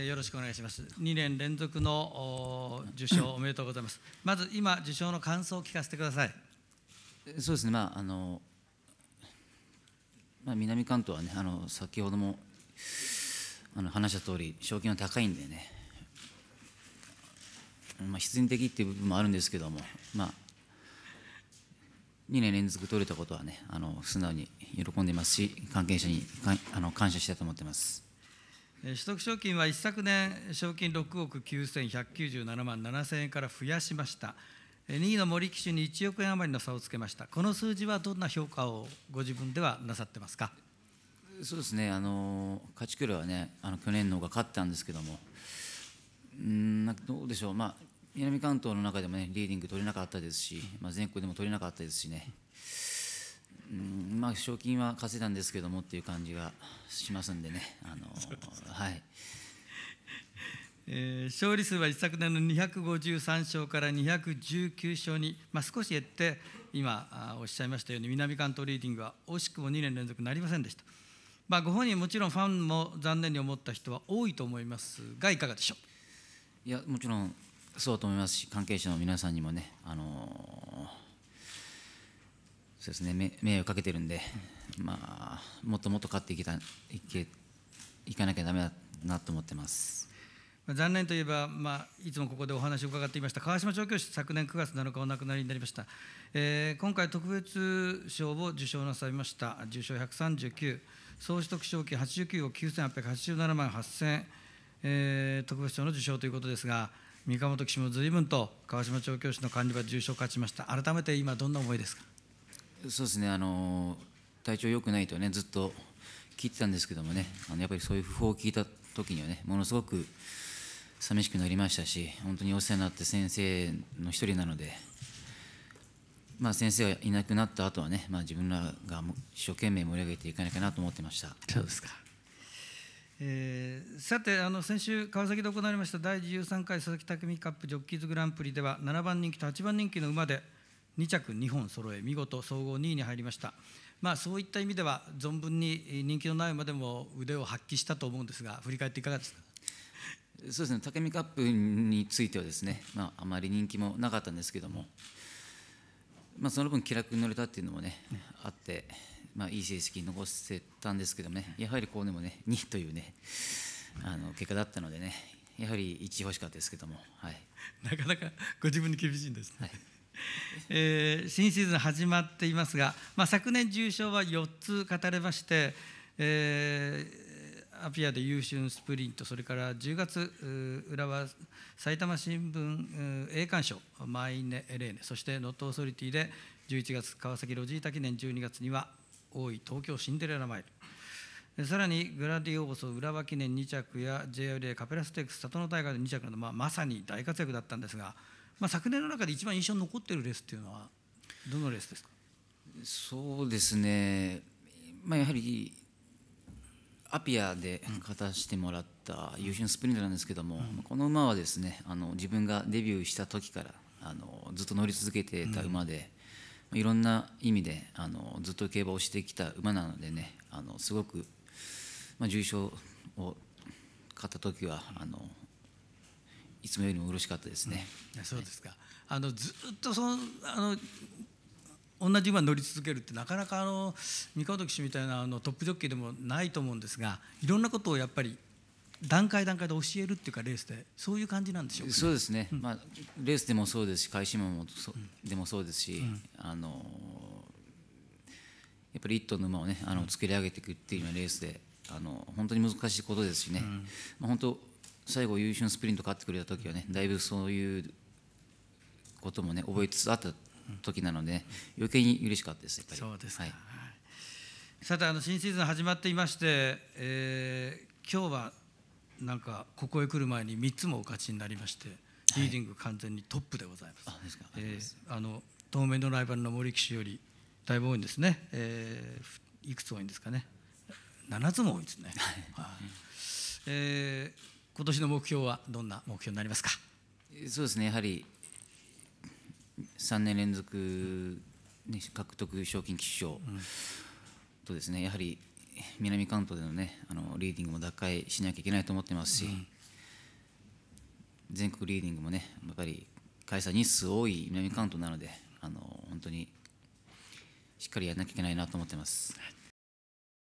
よろしくお願いします。2年連続の受賞 おめでとうございます。まず今受賞の感想を聞かせてください。そうですね。まああのまあ南関東はねあの先ほどもあの話した通り賞金は高いんでね。まあ必然的っていう部分もあるんですけども、まあ2年連続取れたことはねあの素直に喜んでますし関係者にあの感謝したいと思ってます。取得賞金は一昨年、賞金6億9197万7000円から増やしました。2位の森騎手に1億円余りの差をつけました、この数字はどんな評価をご自分ではなさってますかそうですね、あの勝ち黒はね、あの去年の方が勝ったんですけども、んどうでしょう、まあ、南関東の中でもね、リーディング取れなかったですし、まあ、全国でも取れなかったですしね。うんまあ、賞金は稼いだんですけどもっていう感じがしますんでね、あのはいえー、勝利数は一昨年の253勝から219勝に、まあ、少し減って、今おっしゃいましたように、南関東リーディングは惜しくも2年連続なりませんでした。まあ、ご本人、もちろんファンも残念に思った人は多いと思いますが、いかがでしょういやもちろんそうと思いますし、関係者の皆さんにもね、あのーそうですね迷迷惑かけてるんで、まあ、もっともっと勝っていけたいけいかなきゃだめだなと思ってます。残念といえば、まあ、いつもここでお話を伺っていました川島調教師昨年9月7日お亡くなりになりました、えー、今回特別賞を受賞なさいました受賞139総取得賞金89億9887万8000えー、特別賞の受賞ということですが三鴨騎士も随分と川島調教師の管理は受賞を勝ちました改めて今どんな思いですかそうですねあの体調良くないとねずっと聞いてたんですけどもねあのやっぱりそういう訃報を聞いた時にはねものすごく寂しくなりましたし本当にお世話になって先生の一人なので、まあ、先生がいなくなった後はね、まあ、自分らが一生懸命盛り上げていかなきゃなと思ってましたそうですか、えー、さてあの先週川崎で行われました第13回佐々木匠カップジョッキーズグランプリでは7番人気と8番人気の馬で「2着2本揃え見事総合2位に入りましたまあそういった意味では存分に人気のないまでも腕を発揮したと思うんですが振り返っていかがですかそうですね、武見カップについてはですね、まあ、あまり人気もなかったんですけども、まあ、その分気楽に乗れたっていうのもね、あって、まあ、いい成績残せたんですけどねやはりこうでもね2位というねあの結果だったのでねやはり1位欲しかったですけども、はい、なかなかご自分に厳しいんですね。はい えー、新シーズン始まっていますが、まあ、昨年重賞は4つ勝たれまして、えー、アピアで優秀スプリントそれから10月浦和埼玉新聞栄冠賞マイネ・エレーネそしてノットオーソリティで11月川崎ロジータ記念12月には大井東京シンデレラマイルさらにグラディオーソ浦和記念2着や JRA カペラステークス里野大会で2着など、まあ、まさに大活躍だったんですがまあ、昨年の中で一番印象に残ってるレースっていうのはどのレースですかそうですね、まあ、やはりアピアで勝たせてもらった優秀なスプリントなんですけども、うん、この馬はですねあの自分がデビューした時からあのずっと乗り続けてた馬で、うん、いろんな意味であのずっと競馬をしてきた馬なのでねあのすごく、まあ、重賞を勝った時はあのいつもよりも嬉しかったですね。うん、そうですか。はあのずっとそのあの同じ馬乗り続けるってなかなかあの三河騎手みたいなあのトップジョッキーでもないと思うんですが、いろんなことをやっぱり段階段階で教えるっていうかレースでそういう感じなんでしょうそうですね。うん、まあレースでもそうですし、開始馬もそ、うん、でもそうですし、あのやっぱり一頭の馬をねあの作り上げていくっていうのはレースで。あの本当に難しいことですしね、まあ、本当最後優秀スプリント勝ってくれた時はねだいぶそういうこともね覚えつつあった時なので、ね、余計に嬉しかったですやっぱりそうですはい、さてあの新シーズン始まっていまして、えー、今日はなんかここへ来る前に3つもお勝ちになりまして、リーディング完全にトップでございます。はい、あえー、あの当面のライバルの森騎手よりだいぶ多いんですね、えー、いくつ多いんですかね7つも多いですね。はい、はい、えー今年の目標はどんな目標になりますかそうですねやはり3年連続、ね、獲得賞金騎手賞とですねやはり南関東での,、ね、あのリーディングも奪回しなきゃいけないと思ってますし、うん、全国リーディングもねやっぱり開催日数多い南関東なのであの本当にしっかりやらなきゃいけないなと思ってます。はい